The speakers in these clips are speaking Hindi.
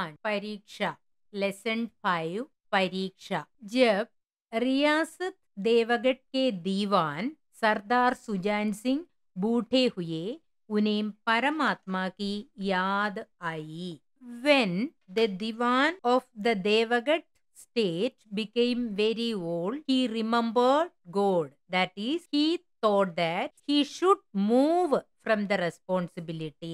वन परीक्षा लेसन फाइव परीक्षा जब रियासत देवगढ़ के दीवान सरदार सुजान सिंह बूढ़े हुए उन्हें परमात्मा की याद आई when the dewan of the Devgarh state became very old he remembered God that is he thought that he should move from the responsibility.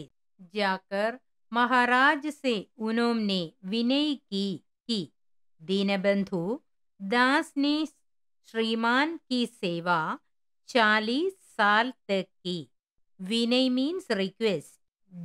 Jakar महाराज से उन्होंने विनय की कि दीनबंधु दास ने श्रीमान की सेवा चालीस साल तक की विनय मीन्स रिक्वेस्ट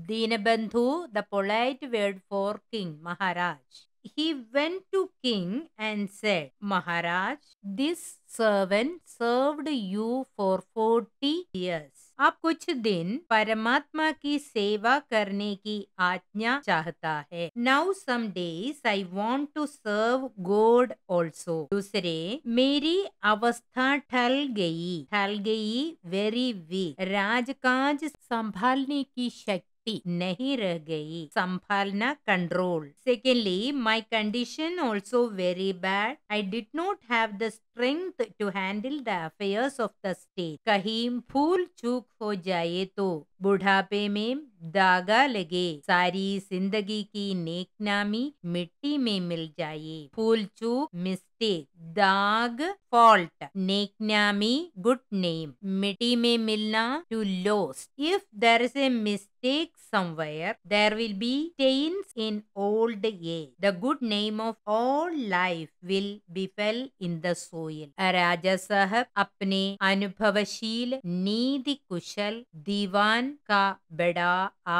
दीनबंधु the polite word for king Maharaj he went to king and said maharaj this servant served you for 40 years अब कुछ दिन परमात्मा की सेवा करने की आज्ञा चाहता है now some days I want to serve God also दूसरे मेरी अवस्था ठल गई ठल गई वेरी वीक राजकाज संभालने की शक्ति शक्ति नहीं रह गई संभालना control secondly my condition also very bad I did not have the strength to handle the affairs of the state कहीं फूल चूक हो जाए तो बुढ़ापे में दागा लगे सारी जिंदगी की नेकनामी मिट्टी में मिल जाए फूल चूक मिस्टेक दाग फॉल्ट नेकनामी गुड नेम मिट्टी में मिलना to lost if there is a mistake there will be tense in old age the good name of all life will be fail in the soul कोयल രാജാ अपने अनुभवशील अनुभवशील നീതി കുശൽ ദീവാൻ കാ ബഡാ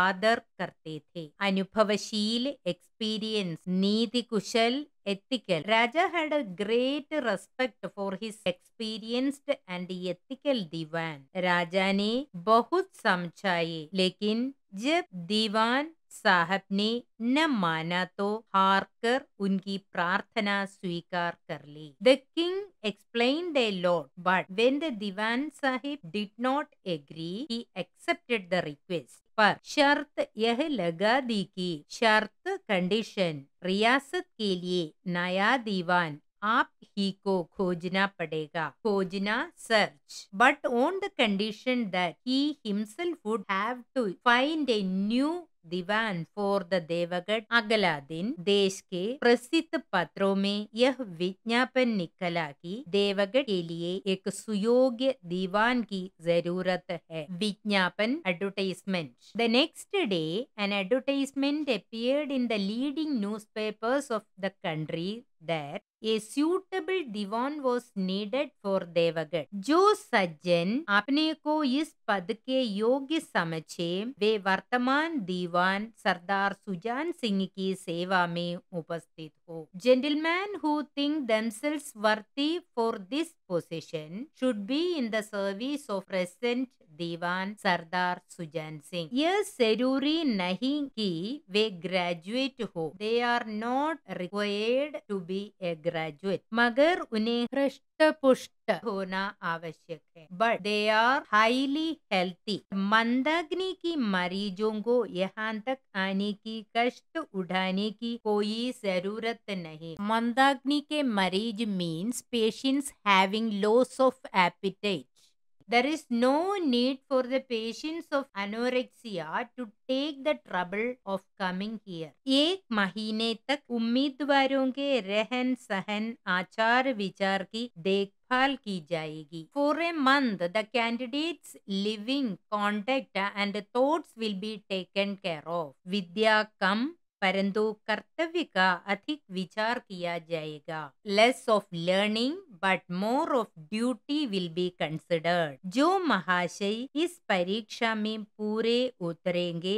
ആദർ करते थे अनुभवशील एक्सपीरियंस नीति कुशल ethical. Raja had a great respect for his experienced and ethical Diwan. Raja ने बहुत समझाए लेकिन जब दीवान साहब ने न माना तो हार कर उनकी प्रार्थना स्वीकार कर ली the king explain the lord but when the dewan sahib did not agree he accepted the request पर शर्त यह लगा दी कि शर्त कंडीशन रियासत के लिए नया दीवान आप ही को खोजना पड़ेगा खोजना search but on the condition that he himself would have to find a new dewan for the Devgarh अगला दिन देश के प्रसिद्ध पत्रों में यह विज्ञापन निकला कि देवगढ़ के लिए एक सुयोग्य दीवान की जरूरत है विज्ञापन advertisement the next day an advertisement in the leading newspapers of the country that a suitable divan was needed for Devgarh जो सज्जन अपने को इस पद के योग्य समझे वे वर्तमान दीवान सरदार सुजान सिंह की सेवा में उपस्थित हो gentleman who think themselves worthy for this position should be in the service of present dewan Sardar Sujan Singh यह जरूरी नहीं कि वे ग्रेजुएट हो they are not required to be a graduate मगर उन्हें हृष्ट पुष्ट होना आवश्यक है but they are highly healthy मंदाग्नि की मरीजों को यहाँ तक आने की कष्ट उठाने की कोई जरूरत नहीं मंदाग्नि के मरीज means patients having loss of appetite There is no need for the patients of anorexia to take the trouble of coming here. एक महीने तक उम्मीदवारों के रहन सहन आचार विचार की देख देखभाल की जाएगी for a month the candidates living contact and thoughts will be taken care of विद्या कम परंतु कर्तव्य का अधिक विचार किया जाएगा less of learning but more of duty will be considered जो महाशय इस परीक्षा में पूरे उतरेंगे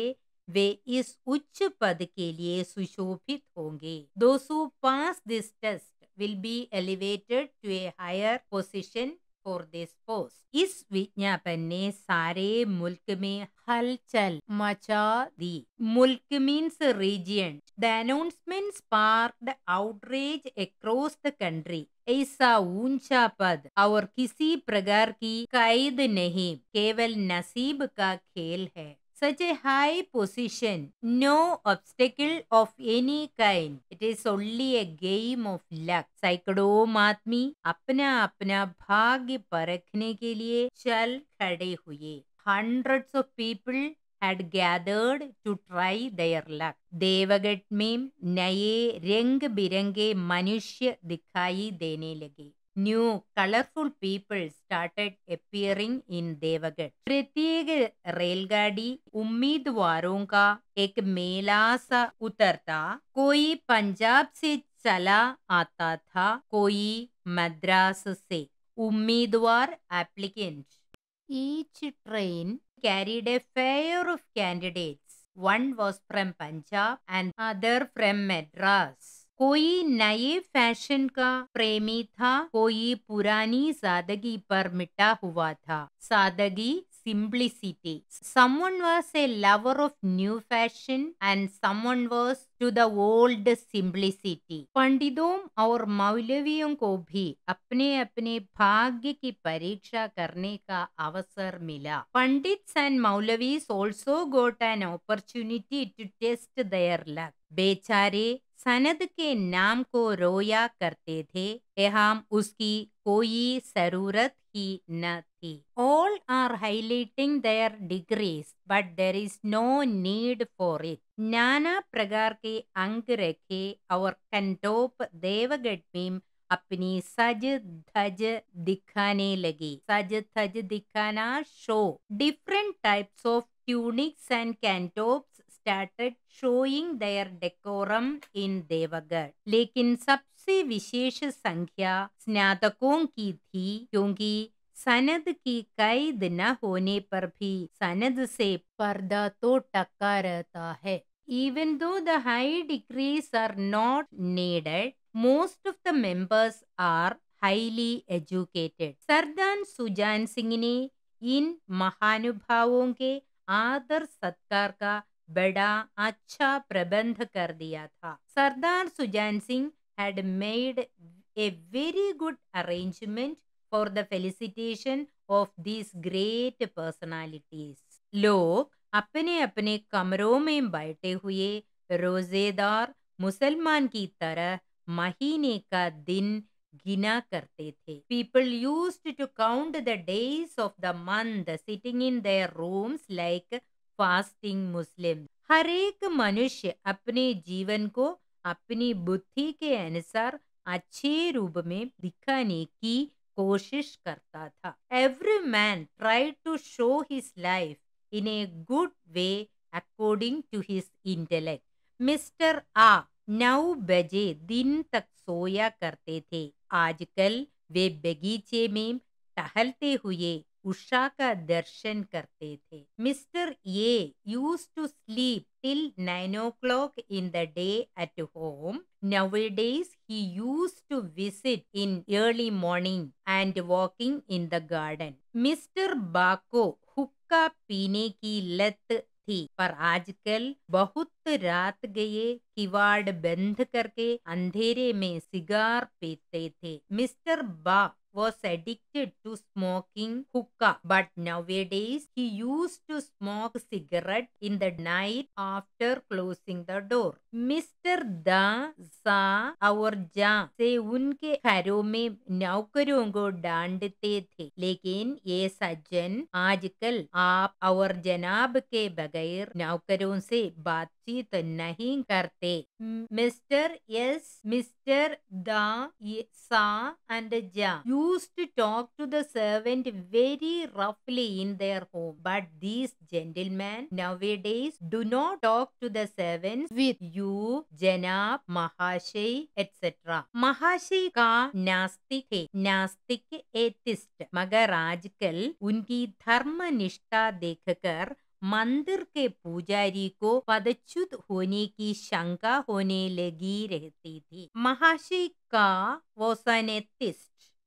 वे इस उच्च पद के लिए सुशोभित होंगे दो सौ पास this test will be elevated to a higher position for this post इस विज्ञापन ने सारे मुल्क में हलचल मचा दी मुल्क means region announcement spark the outreach across the country ऐसा ऊंचा पद और किसी प्रकार की कैद नहीं केवल नसीब का खेल है such a high position, no obstacle of any kind. It is only a game of luck. सैकड़ों आदमी apna apna भाग्य parakhne ke liye chal खड़े hue hundreds of people had gathered to try their luck. Deogarh में नए रंग बिरंगे मनुष्य दिखाई देने लगे new colorful people started appearing in Deogarh प्रत्येक रेलगाड़ी उम्मीदवारों का एक मेला सा उतरता कोई पंजाब से चला आता था कोई मद्रास से उम्मीदवार applicant Each train carried a fair of candidates. One was from Punjab and other from Madras. कोई नए फैशन का प्रेमी था कोई पुरानी सादगी पर मिटा हुआ था सादगी simplicity someone was a lover of new fashion and someone was to the old simplicity पंडितों और मौलवियों को भी अपने अपने भाग्य की परीक्षा करने का अवसर मिला pandit and maulvis also got an opportunity to test their luck बेचारे सनद के नाम को रोया करते थे एहम उसकी कोई जरूरत ही न थी all are highlighting their degrees but there is no need for it नाना प्रकार के अंक रखे और कंटोप देवगढ़ में अपनी सज धज दिखाने लगी सज धज दिखाना show different types of tunics and cantops started showing their decorum in Devgarh लेकिन सबसे विशेष संख्या स्नातकों की थी क्योंकि सनद की कैद न होने पर भी सनद से पर्दा तो टका रहता है Even though the high degrees are not needed, most of the members are highly educated. Sardan Sujan Singh ने इन महानुभावों के आदर सत्कार का बड़ा अच्छा प्रबंध कर दिया था Sardar Sujan Singh had made a very good arrangement for the felicitation of these great personalities लोग अपने अपने कमरों में बैठे हुए रोजेदार मुसलमान की तरह महीने का दिन गिना करते थे people use to count the days of the month sitting in their rooms like fasting Muslim हर एक मनुष्य अपने जीवन को अपनी बुद्धि के अनुसार अच्छे रूप में दिखाने की कोशिश करता था every man try to show his life in a good way according to his intellect mister आ नौ बजे दिन तक सोया करते थे आजकल वे बगीचे में टहलते हुए उषा का दर्शन करते थे mister A use to sleep till nine o'clock in the day at home days he use to visit in early morning and walking in the garden mister बाको हुक्का पीने की लत थी पर आजकल बहुत रात गए किवाड़ बंद करके अंधेरे में सिगार पीते थे मिस्टर बा was addicted to smoking hookah. But nowadays, he used to smoke cigarette in the night after closing the door. mr da sa और ja se unke घरों mein नौकरों ko डांटते the lekin ye sajjan aajkal aap और janab ke bagair नौकरों se baat तो नहीं करते hmm. Mister yes mister the सा एंड जा used to talk to the servant very रफली in their home but these gentleman nowadays do not talk to the servants with you जनाब महाशय एटसेट्रा महाशय का नास्तिक है नास्तिक एथिस्ट मगर आजकल उनकी धर्म निष्ठा देखकर मंदिर के पुजारी को पदच्युत होने की शंका होने लगी रहती थी महाशय का was an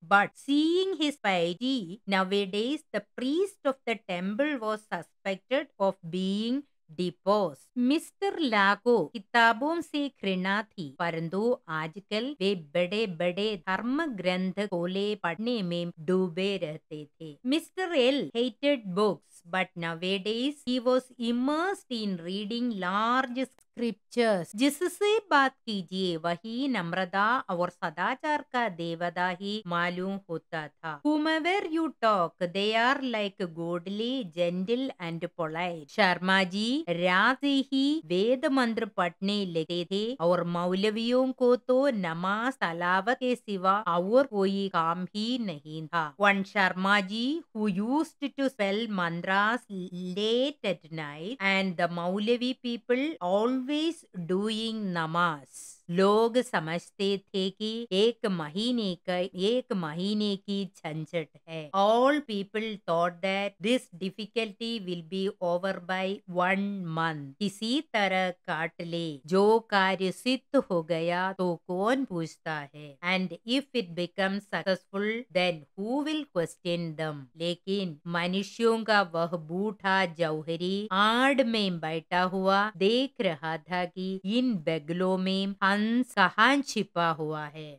But seeing his piety, nowadays the priest of the temple was suspected of being depose mister लागो किताबों से घृणा थी परंतु आजकल वे बड़े बड़े धर्म ग्रंथ खोले पढ़ने में डूबे रहते थे mister L hated books but nowadays he was immersed in reading large scriptures जिससे बात कीजिए वही नम्रता और सदाचार का देवता ही मालूम होता था whomever you talk they are like godly gentle and polite Sharma ji राधे ही वेद मंत्र पढ़ने लगे थे और मौलवियों को तो नमाज अलावा के सिवा और कोई काम ही नहीं था one Sharma ji who used to spell mantras late at night and the maulvi people always doing namaz लोग समझते थे कि एक महीने का एक महीने की झंझट है all people thought that this difficulty will be over by one month इसी तरह काट ले जो कार्य सिद्ध हो गया तो कौन पूछता है and if it become successful then who will question दम लेकिन मनुष्यों का वह बूढ़ा जौहरी आड़ में बैठा हुआ देख रहा था कि इन बगलों में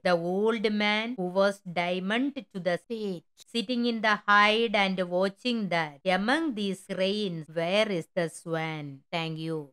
The old man who was diamond to the stage, sitting in the hide and watching that. Among these rains, where is the swan? Thank you.